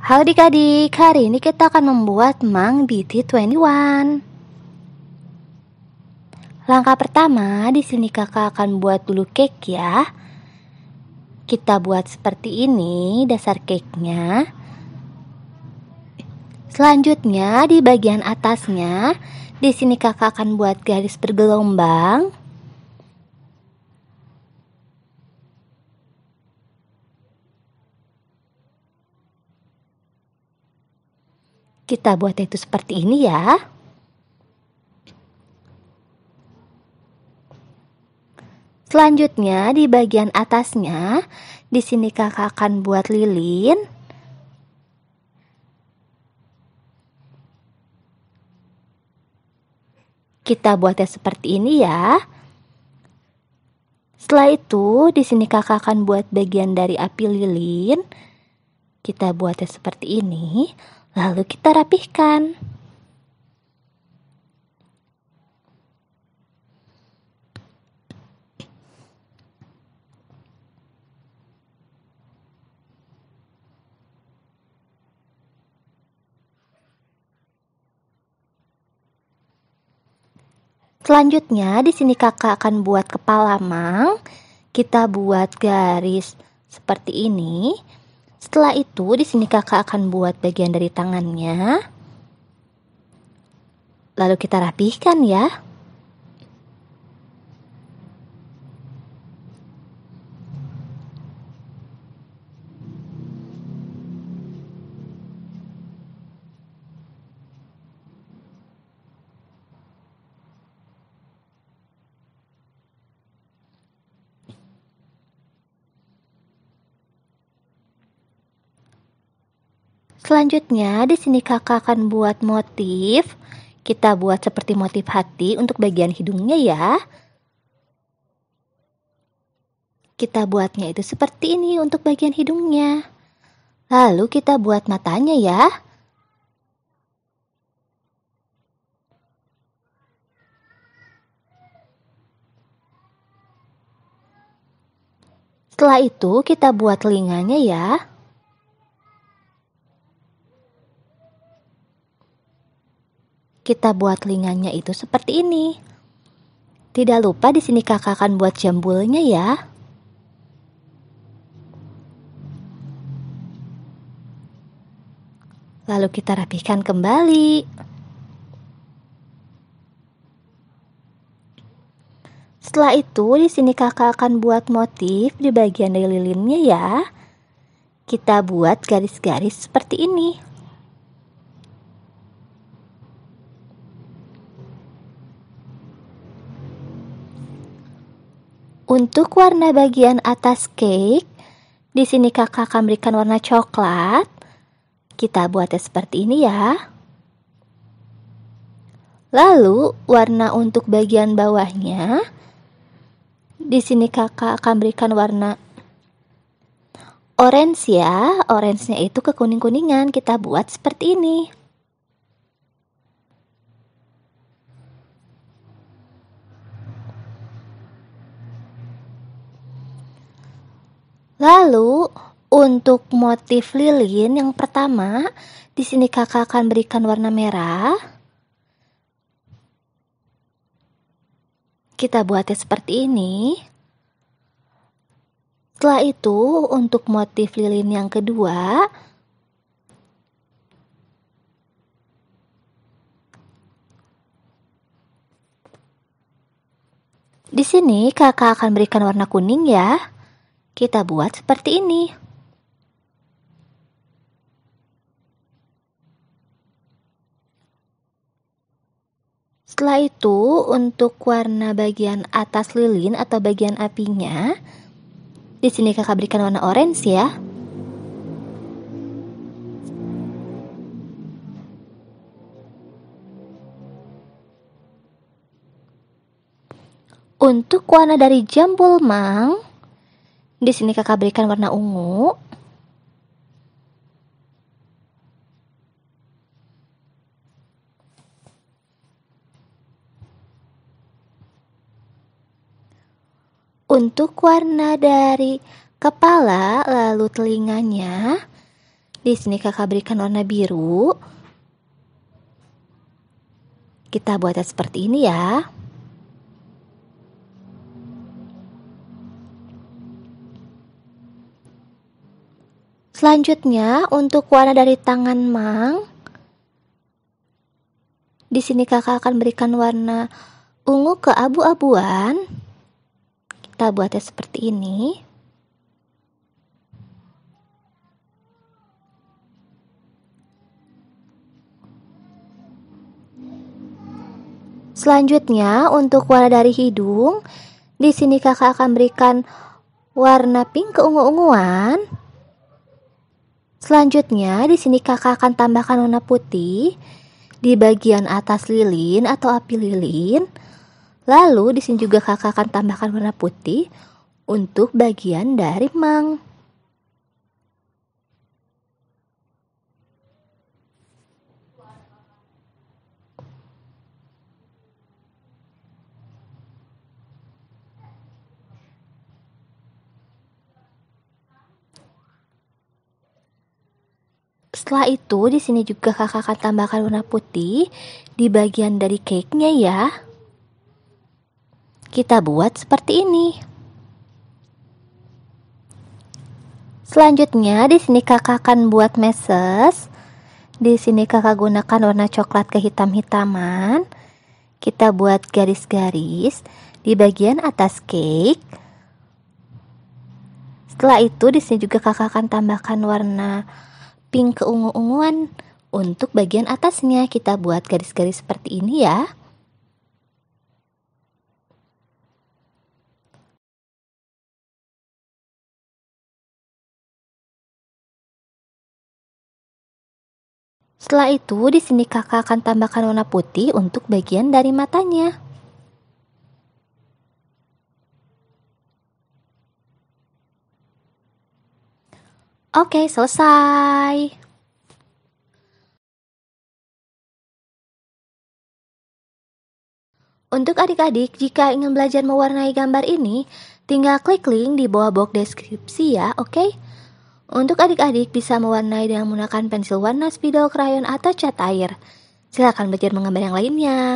Halo adik-adik, hari ini kita akan membuat Mang bt 21 Langkah pertama, di sini kakak akan buat dulu cake ya Kita buat seperti ini dasar cake-nya Selanjutnya, di bagian atasnya Di sini kakak akan buat garis bergelombang Kita buat itu seperti ini ya. Selanjutnya di bagian atasnya, di sini kakak akan buat lilin. Kita buatnya seperti ini ya. Setelah itu, di sini kakak akan buat bagian dari api lilin. Kita buatnya seperti ini lalu kita rapihkan. Selanjutnya, di sini kakak akan buat kepala mang. Kita buat garis seperti ini. Setelah itu, di sini kakak akan buat bagian dari tangannya. Lalu kita rapihkan ya. Selanjutnya, di sini kakak akan buat motif. Kita buat seperti motif hati untuk bagian hidungnya ya. Kita buatnya itu seperti ini untuk bagian hidungnya. Lalu kita buat matanya ya. Setelah itu kita buat telinganya ya. kita buat lingannya itu seperti ini. Tidak lupa di sini kakak akan buat jambulnya ya. Lalu kita rapikan kembali. Setelah itu, di sini kakak akan buat motif di bagian dari lilinnya ya. Kita buat garis-garis seperti ini. Untuk warna bagian atas cake, di sini kakak akan berikan warna coklat. Kita buatnya seperti ini ya. Lalu, warna untuk bagian bawahnya, di sini kakak akan berikan warna orange ya. orange itu kekuning-kuningan, kita buat seperti ini. Lalu, untuk motif lilin yang pertama, di sini kakak akan berikan warna merah. Kita buatnya seperti ini. Setelah itu, untuk motif lilin yang kedua, Di sini kakak akan berikan warna kuning ya. Kita buat seperti ini. Setelah itu, untuk warna bagian atas lilin atau bagian apinya, di sini kakak berikan warna orange ya. Untuk warna dari jambul mang, di sini kakak berikan warna ungu. Untuk warna dari kepala lalu telinganya, di sini kakak berikan warna biru. Kita buatnya seperti ini ya. Selanjutnya untuk warna dari tangan Mang. Di sini kakak akan berikan warna ungu ke abu-abuan. Kita buatnya seperti ini. Selanjutnya untuk warna dari hidung, di sini kakak akan berikan warna pink ke ungu unguan Selanjutnya, di sini kakak akan tambahkan warna putih di bagian atas lilin atau api lilin. Lalu di sini juga kakak akan tambahkan warna putih untuk bagian dari mang. Setelah itu di sini juga kakak akan tambahkan warna putih di bagian dari cake-nya ya. Kita buat seperti ini. Selanjutnya di sini kakak akan buat meses. Di sini kakak gunakan warna coklat kehitam-hitaman. Kita buat garis-garis di bagian atas cake. Setelah itu di sini juga kakak akan tambahkan warna pink keungu-unguan. Untuk bagian atasnya kita buat garis-garis seperti ini ya. Setelah itu, di sini kakak akan tambahkan warna putih untuk bagian dari matanya. Oke, selesai. Untuk adik-adik, jika ingin belajar mewarnai gambar ini, tinggal klik link di bawah box deskripsi ya, oke? Okay? Untuk adik-adik bisa mewarnai dengan menggunakan pensil warna spidol, krayon, atau cat air. Silakan belajar menggambar yang lainnya.